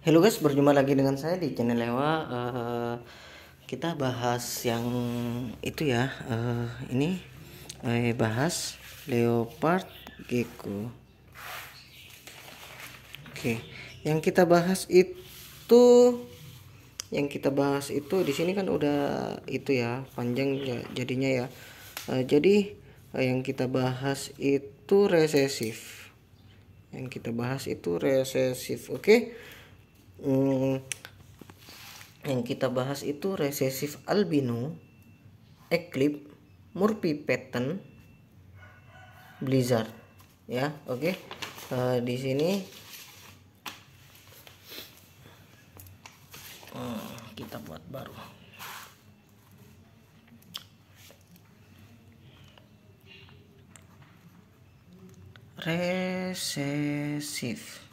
Halo guys, berjumpa lagi dengan saya di channel Lewa. Uh, kita bahas yang itu ya. Uh, ini uh, bahas leopard gecko. Oke, okay. yang kita bahas itu yang kita bahas itu di sini kan udah itu ya, panjang jadinya ya. Uh, jadi uh, yang kita bahas itu resesif. Yang kita bahas itu resesif. Oke. Okay? hmm, yang kita bahas itu resesif albino, eclipse, Murphy pattern, blizzard. Ya, oke. Okay. Uh, eh, di sini hmm, kita buat baru. Resesif.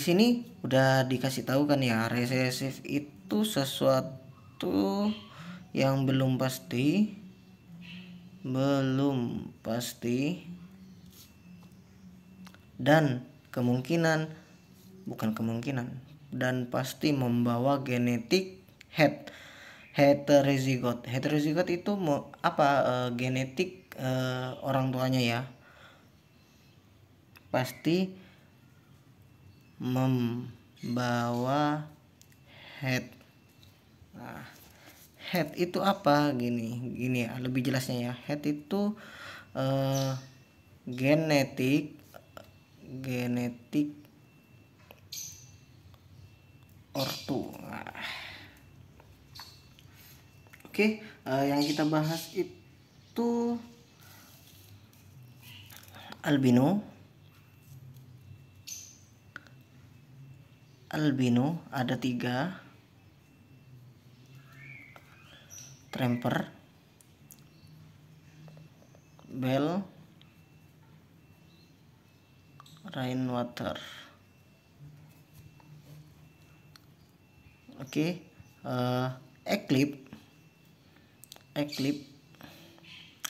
sini udah dikasih tahu kan ya resesif itu sesuatu yang belum pasti belum pasti dan kemungkinan bukan kemungkinan dan pasti membawa genetik het heterozigot heterozigot itu apa e, genetik e, orang tuanya ya pasti membawa head nah, head itu apa gini gini ya lebih jelasnya ya head itu uh, genetik genetik ortu nah. oke okay, uh, eh, yang kita bahas itu albino albino ada tiga tremper bell rainwater oke okay. uh, eh, eclipse eclipse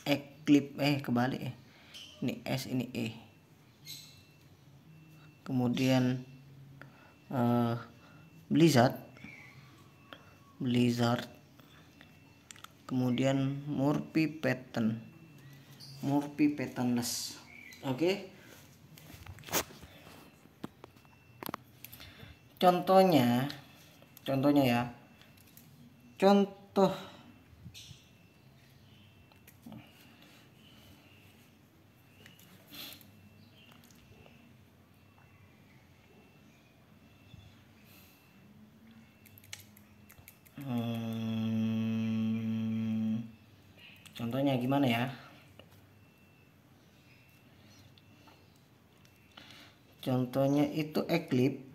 eclipse eh kebalik ya. ini S ini E kemudian Eh, Blizzard Blizzard kemudian Murphy Pattern Murphy Patternless oke okay? contohnya contohnya ya contoh contohnya gimana ya contohnya itu Eclipse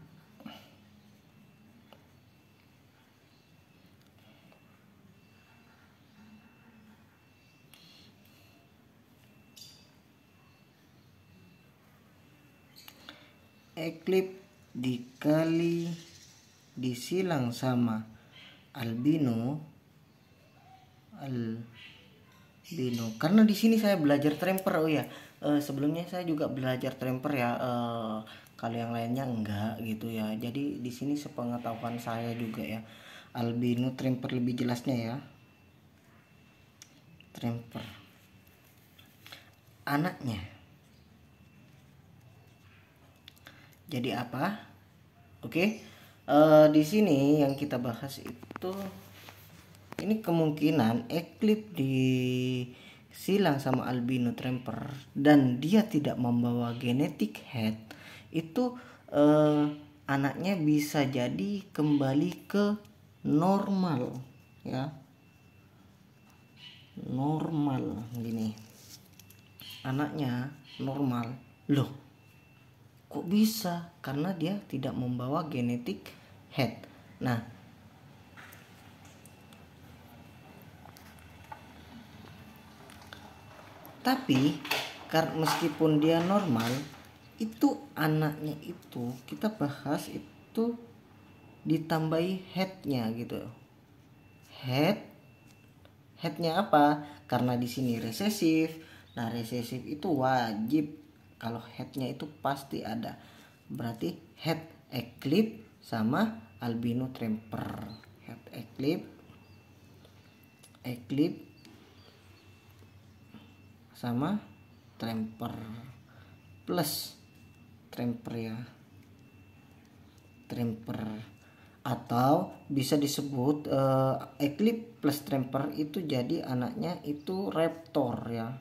Eclipse dikali disilang sama albino al Bino karena di sini saya belajar tremper oh ya uh, sebelumnya saya juga belajar tremper ya uh, kalau yang lainnya enggak gitu ya jadi di sini sepengetahuan saya juga ya albino tremper lebih jelasnya ya tremper anaknya jadi apa oke okay. uh, eh, di sini yang kita bahas itu ini kemungkinan Eclipse di silang sama albino tramper dan dia tidak membawa genetik head itu eh, anaknya bisa jadi kembali ke normal ya normal gini anaknya normal loh kok bisa karena dia tidak membawa genetik head nah tapi karena meskipun dia normal itu anaknya itu kita bahas itu ditambahi headnya gitu head headnya apa karena di sini resesif nah resesif itu wajib kalau headnya itu pasti ada berarti head eclipse sama albino tremper head eclipse eclipse sama tremper plus tremper ya tremper atau bisa disebut uh, Eclipse plus tremper itu jadi anaknya itu Raptor ya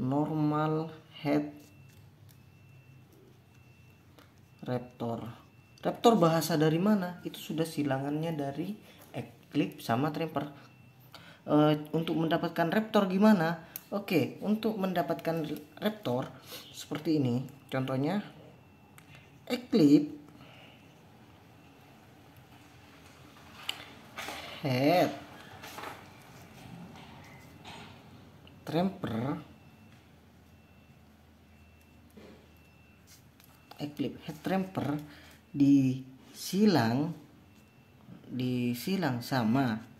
normal head Raptor Raptor bahasa dari mana itu sudah silangannya dari Eclipse sama tremper Eh, untuk mendapatkan raptor gimana oke untuk mendapatkan raptor seperti ini contohnya eclipse head tramper eclipse head tramper di silang di silang sama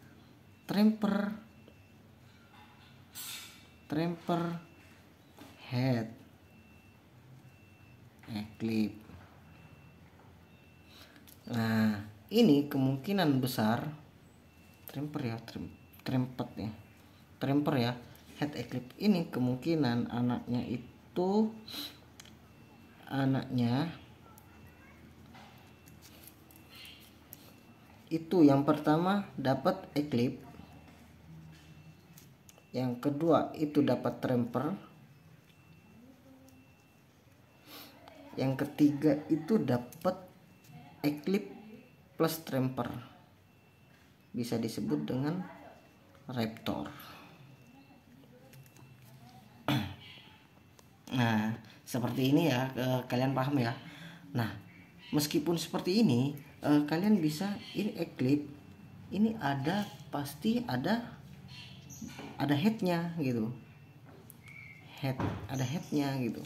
tramper tramper head eh clip nah ini kemungkinan besar tramper ya trim, ya tramper ya head eclipse ini kemungkinan anaknya itu anaknya itu yang pertama dapat eclipse yang kedua itu dapat tremper yang ketiga itu dapat eclipse plus tremper bisa disebut dengan raptor nah seperti ini ya eh, kalian paham ya nah meskipun seperti ini eh, kalian bisa ini eclipse ini ada pasti ada ada headnya gitu head ada headnya gitu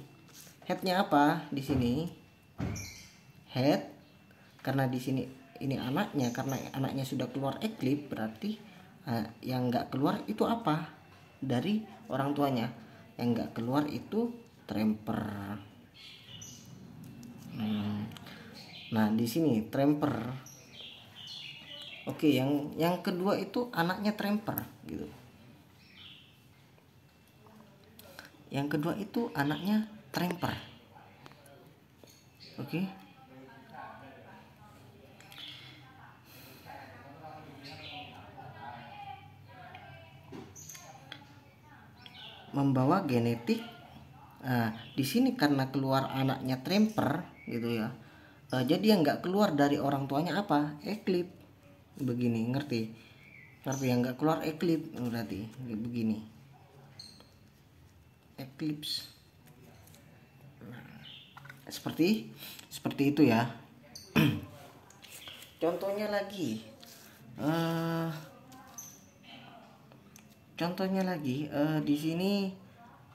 headnya apa di sini head karena di sini ini anaknya karena anaknya sudah keluar eklip berarti uh, yang nggak keluar itu apa dari orang tuanya yang nggak keluar itu tremper hmm. nah di sini tremper oke yang yang kedua itu anaknya tremper gitu yang kedua itu anaknya tremper, oke membawa genetik nah, di sini karena keluar anaknya tremper gitu ya eh, jadi yang nggak keluar dari orang tuanya apa eklip begini ngerti tapi yang nggak keluar eklip berarti begini eclipse nah, seperti seperti itu ya contohnya lagi uh, contohnya lagi uh, di sini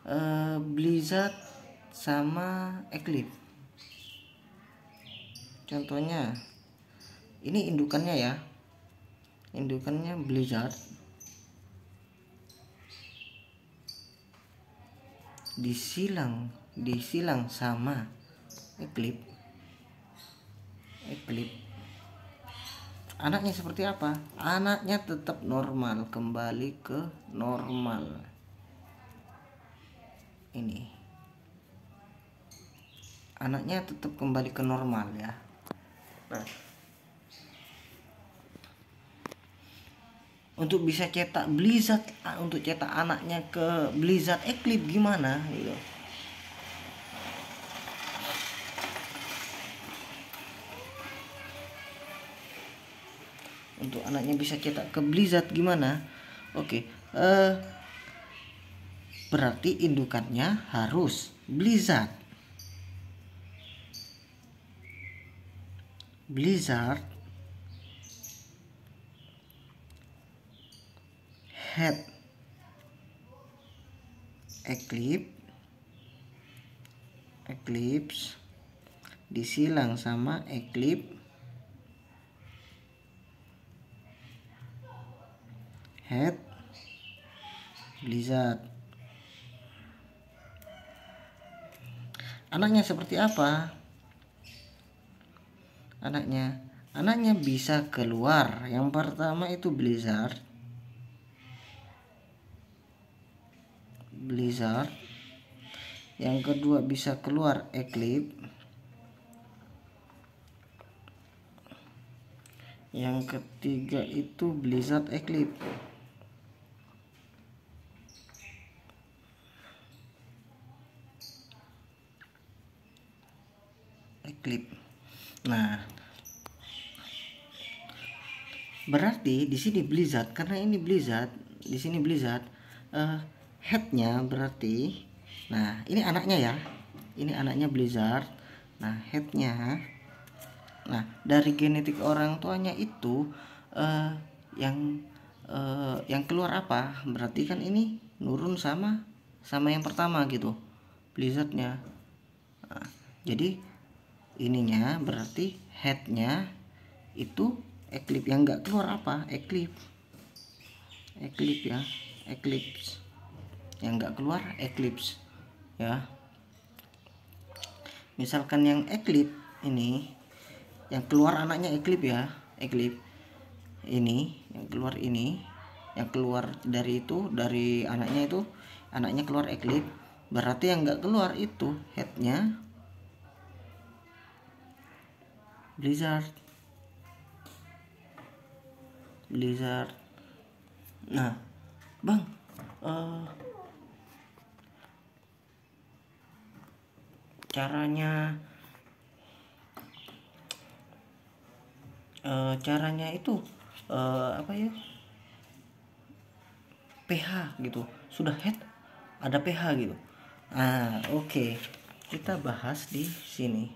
uh, blizzard sama eclipse contohnya ini indukannya ya indukannya blizzard disilang disilang sama eklip eklip anaknya seperti apa anaknya tetap normal kembali ke normal ini anaknya tetap kembali ke normal ya nah untuk bisa cetak Blizzard untuk cetak anaknya ke Blizzard Eclipse gimana gitu. Untuk anaknya bisa cetak ke Blizzard gimana? Oke. Okay. Uh, eh, berarti indukannya harus Blizzard. Blizzard head eclipse eclipse disilang sama eclipse head blizzard anaknya seperti apa anaknya anaknya bisa keluar yang pertama itu blizzard blizzard yang kedua bisa keluar eclipse yang ketiga itu blizzard eclipse eclipse nah berarti di sini blizzard karena ini blizzard di sini blizzard uh, headnya berarti nah ini anaknya ya ini anaknya blizzard nah headnya nah dari genetik orang tuanya itu eh, yang eh, yang keluar apa berarti kan ini nurun sama sama yang pertama gitu blizzardnya nah, jadi ininya berarti headnya itu eclipse yang nggak keluar apa eclipse eclipse ya eclipse yang nggak keluar eclipse ya misalkan yang eclipse ini yang keluar anaknya eclipse ya eclipse ini yang keluar ini yang keluar dari itu dari anaknya itu anaknya keluar eclipse berarti yang nggak keluar itu headnya blizzard blizzard nah bang uh, caranya uh, caranya itu uh, apa ya pH gitu sudah head ada pH gitu ah oke okay. kita bahas di sini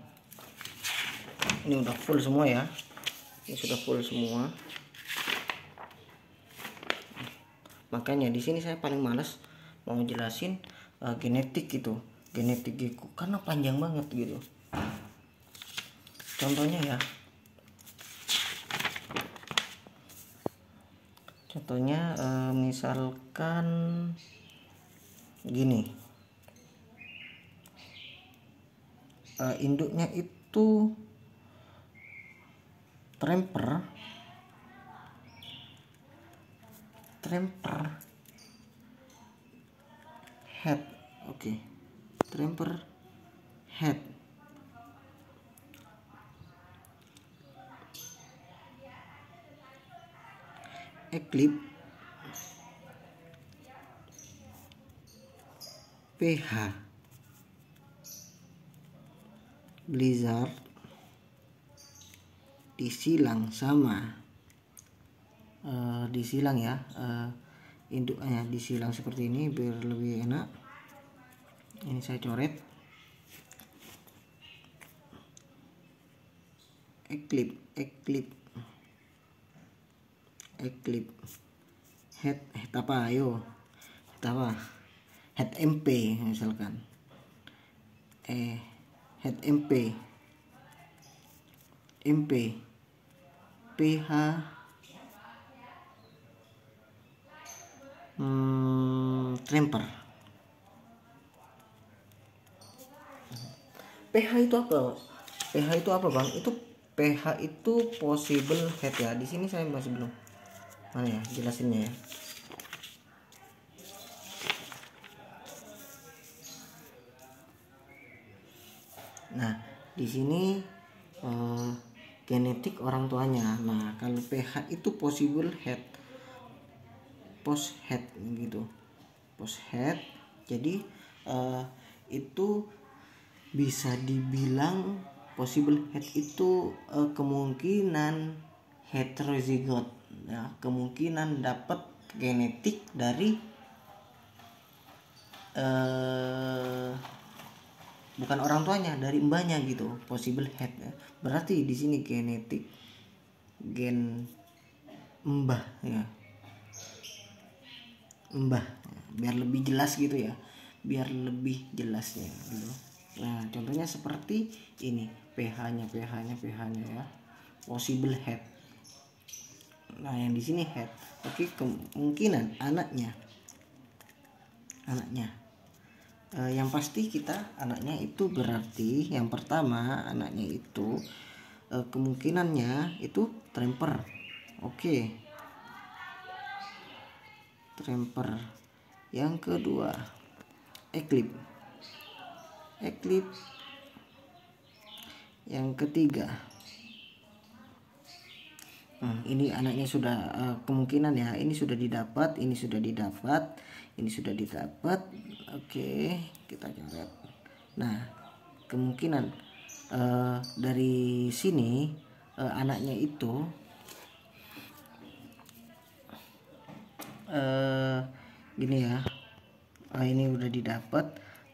ini udah full semua ya ini sudah full semua makanya di sini saya paling males mau jelasin uh, genetik gitu genetik gitu. karena panjang banget gitu contohnya ya contohnya eh, misalkan gini eh, induknya itu tremper tremper head oke okay rem head Eclipse PH Blizzard disilang sama uh, disilang ya uh, induknya disilang seperti ini biar lebih enak ini saya coret eclip eclip eclip head head apa ayo head apa head MP misalkan eh head MP MP PH hmm, tremper pH itu apa pH itu apa bang itu pH itu possible head ya di sini saya masih belum mana ya jelasinnya ya nah di sini eh, genetik orang tuanya nah kalau pH itu possible head post head gitu post head jadi eh, itu bisa dibilang possible head itu uh, kemungkinan heterozigot ya kemungkinan dapat genetik dari uh, bukan orang tuanya dari mbahnya gitu possible head ya. berarti di sini genetik gen mbah ya mbah ya. biar lebih jelas gitu ya biar lebih jelasnya gitu Nah, contohnya seperti ini, pH-nya, pH-nya, pH-nya ya. Possible head. Nah, yang di sini head. Oke, kemungkinan anaknya. Anaknya. E, yang pasti kita anaknya itu berarti yang pertama anaknya itu e, kemungkinannya itu tremper. Oke. Tremper. Yang kedua, eclipse eclipse yang ketiga nah, ini anaknya sudah uh, kemungkinan ya ini sudah didapat ini sudah didapat ini sudah didapat oke kita coret nah kemungkinan uh, dari sini uh, anaknya itu uh, gini ya oh, ini udah didapat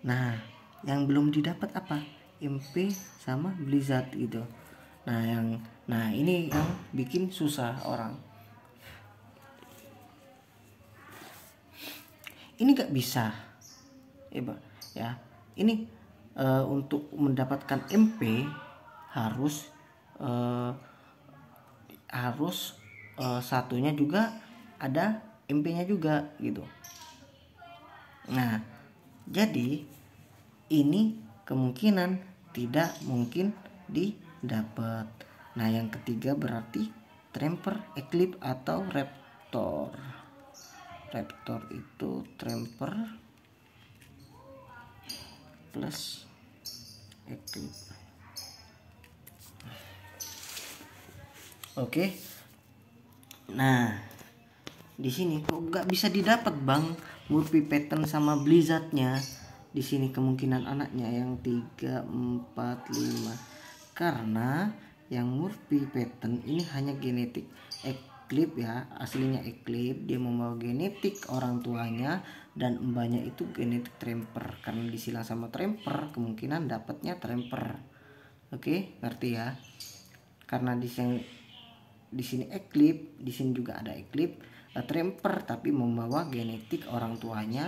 nah yang belum didapat apa MP sama Blizzard gitu nah yang nah ini yang bikin susah orang ini gak bisa eh, ya ini e, untuk mendapatkan MP harus e, harus e, satunya juga ada MP-nya juga gitu nah jadi ini kemungkinan tidak mungkin didapat. Nah, yang ketiga berarti tremper eclipse atau raptor. Raptor itu tremper plus eclipse. Oke. Nah, di sini kok nggak bisa didapat bang Murphy pattern sama blizzardnya di sini kemungkinan anaknya yang 3 4 5 karena yang Murphy pattern ini hanya genetik Eclipse ya aslinya Eclipse dia membawa genetik orang tuanya dan mbaknya itu genetik tremper karena disilang sama tremper kemungkinan dapatnya tremper oke okay? ngerti ya karena di sini di sini eklip di sini juga ada Eclipse eh, tremper tapi membawa genetik orang tuanya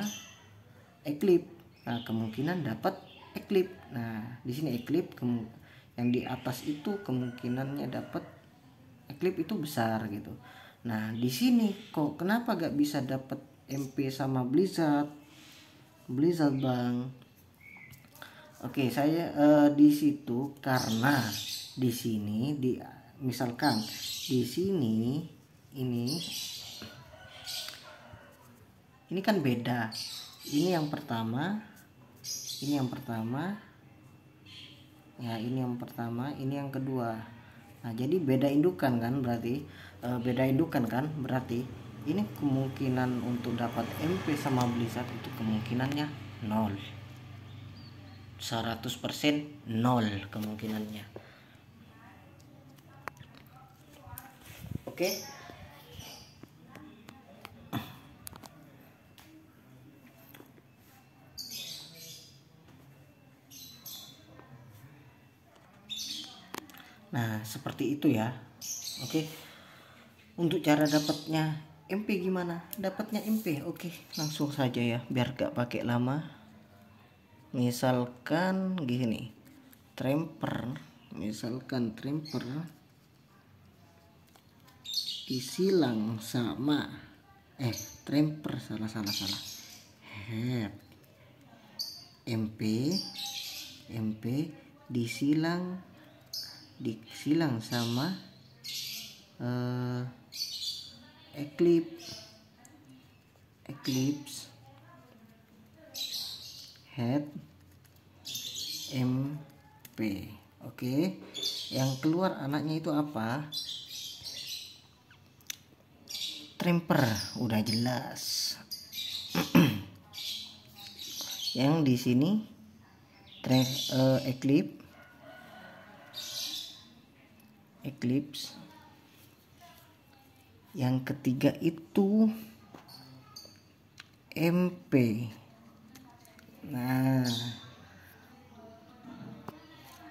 Eclipse nah kemungkinan dapat eklip. Nah, di sini eklip yang di atas itu kemungkinannya dapat eklip itu besar gitu. Nah, di sini kok kenapa gak bisa dapat MP sama Blizzard? Blizzard Bang. Oke, saya eh, di situ karena di sini di misalkan di sini ini ini kan beda. Ini yang pertama, ini yang pertama ya ini yang pertama ini yang kedua nah jadi beda indukan kan berarti e, beda indukan kan berarti ini kemungkinan untuk dapat MP sama Blizzard itu kemungkinannya nol 100% nol kemungkinannya oke okay? Nah, seperti itu ya. Oke. Okay. Untuk cara dapatnya MP gimana? Dapatnya MP. Oke, okay. langsung saja ya biar gak pakai lama. Misalkan gini. Tramper, misalkan tramper disilang sama eh tramper salah salah salah head MP MP disilang disilang sama uh, eh, eclipse eclipse head mp oke okay. yang keluar anaknya itu apa trimper udah jelas yang di sini uh, eh, eclipse eclipse yang ketiga itu MP nah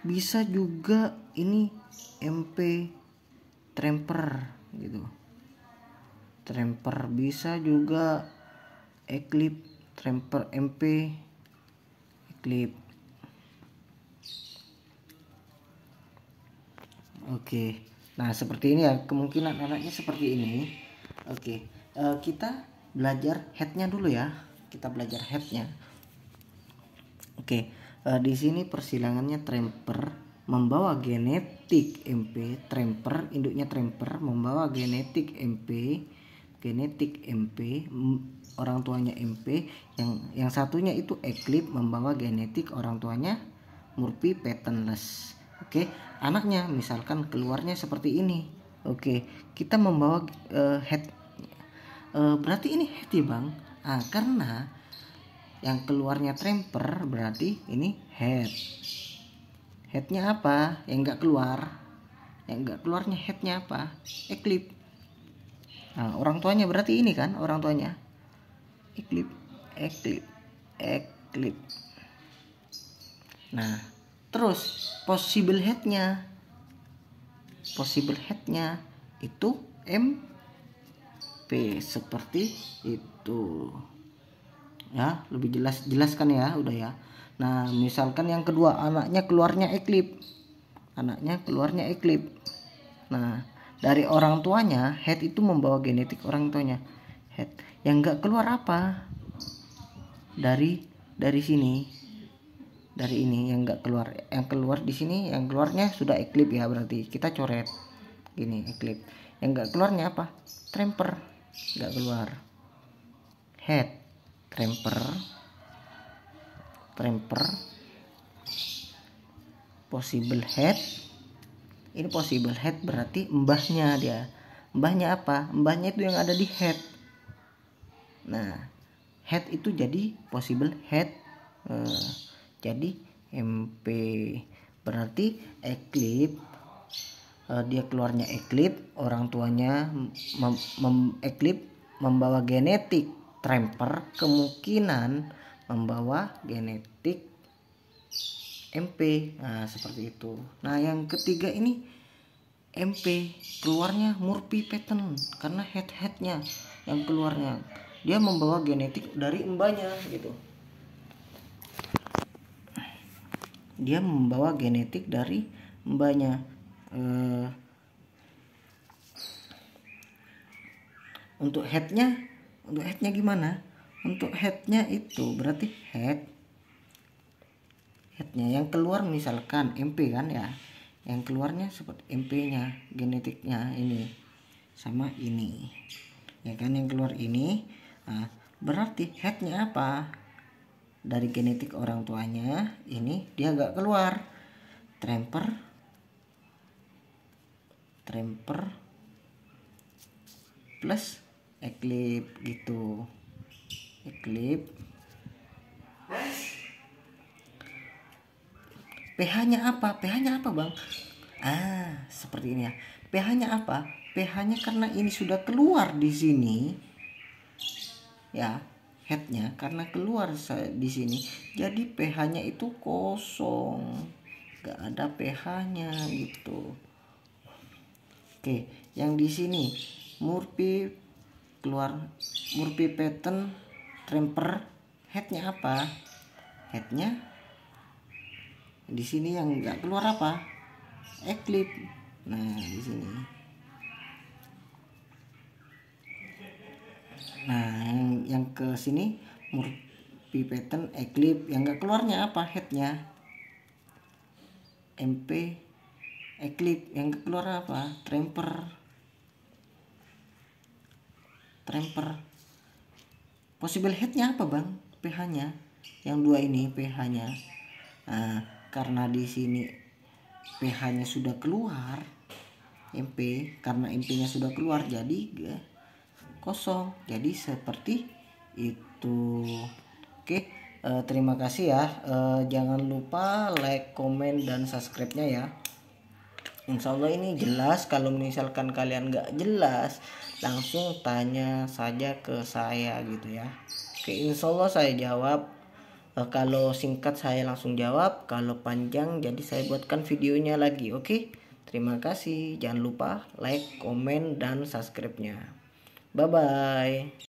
bisa juga ini MP tremper gitu tremper bisa juga eclipse tremper MP eclipse Oke. Nah, seperti ini ya. Kemungkinan anaknya seperti ini. Oke. E, kita belajar headnya dulu ya. Kita belajar headnya. Oke. E, di sini persilangannya tremper membawa genetik MP tremper induknya tremper membawa genetik MP genetik MP orang tuanya MP yang yang satunya itu eklip membawa genetik orang tuanya Murphy patternless Oke, anaknya misalkan keluarnya seperti ini. Oke, kita membawa uh, head uh, berarti ini head ya, Bang. Ah, karena yang keluarnya tremper berarti ini head. Headnya apa? Yang nggak keluar. Yang nggak keluarnya headnya apa? Eclipse. Nah, orang tuanya berarti ini kan orang tuanya. Eclipse, eclipse, eclipse. Nah, terus possible headnya possible headnya itu MP seperti itu ya lebih jelas jelaskan ya udah ya nah misalkan yang kedua anaknya keluarnya eklip anaknya keluarnya eklip nah dari orang tuanya head itu membawa genetik orang tuanya head yang nggak keluar apa dari dari sini dari ini yang nggak keluar yang keluar di sini yang keluarnya sudah eclipse ya berarti kita coret gini eclipse yang nggak keluarnya apa tremper nggak keluar head tremper tremper possible head ini possible head berarti mbahnya dia mbahnya apa mbahnya itu yang ada di head nah head itu jadi possible head uh, jadi MP berarti eclipse eh, dia keluarnya eclipse orang tuanya mem, mem, eklip membawa genetik tremper kemungkinan membawa genetik MP nah seperti itu nah yang ketiga ini MP keluarnya Murphy pattern karena head headnya yang keluarnya dia membawa genetik dari embanya gitu dia membawa genetik dari mbaknya uh, untuk headnya untuk headnya gimana untuk headnya itu berarti head headnya yang keluar misalkan MP kan ya yang keluarnya seperti MP nya genetiknya ini sama ini ya kan yang keluar ini nah, berarti headnya apa dari genetik orang tuanya ini dia agak keluar tremper tremper plus eklip gitu eklip pH-nya apa? pH-nya apa, Bang? Ah, seperti ini ya. pH-nya apa? pH-nya karena ini sudah keluar di sini. Ya, headnya karena keluar di sini jadi ph-nya itu kosong gak ada ph-nya gitu oke yang di sini Murphy keluar Murphy pattern tremper headnya apa headnya di sini yang gak keluar apa eclipse nah di sini nah yang, ke sini Murphy pattern eclipse yang enggak keluarnya apa headnya MP eclipse yang enggak keluar apa tremper tremper possible headnya apa bang ph nya yang dua ini ph nya nah, karena di sini ph nya sudah keluar MP karena MP nya sudah keluar jadi kosong jadi seperti itu oke e, terima kasih ya e, jangan lupa like comment dan subscribe nya ya Insya Allah ini jelas kalau misalkan kalian nggak jelas langsung tanya saja ke saya gitu ya oke Insya Allah saya jawab e, kalau singkat saya langsung jawab kalau panjang jadi saya buatkan videonya lagi oke okay? Terima kasih, jangan lupa like, komen, dan subscribe-nya. Bye-bye.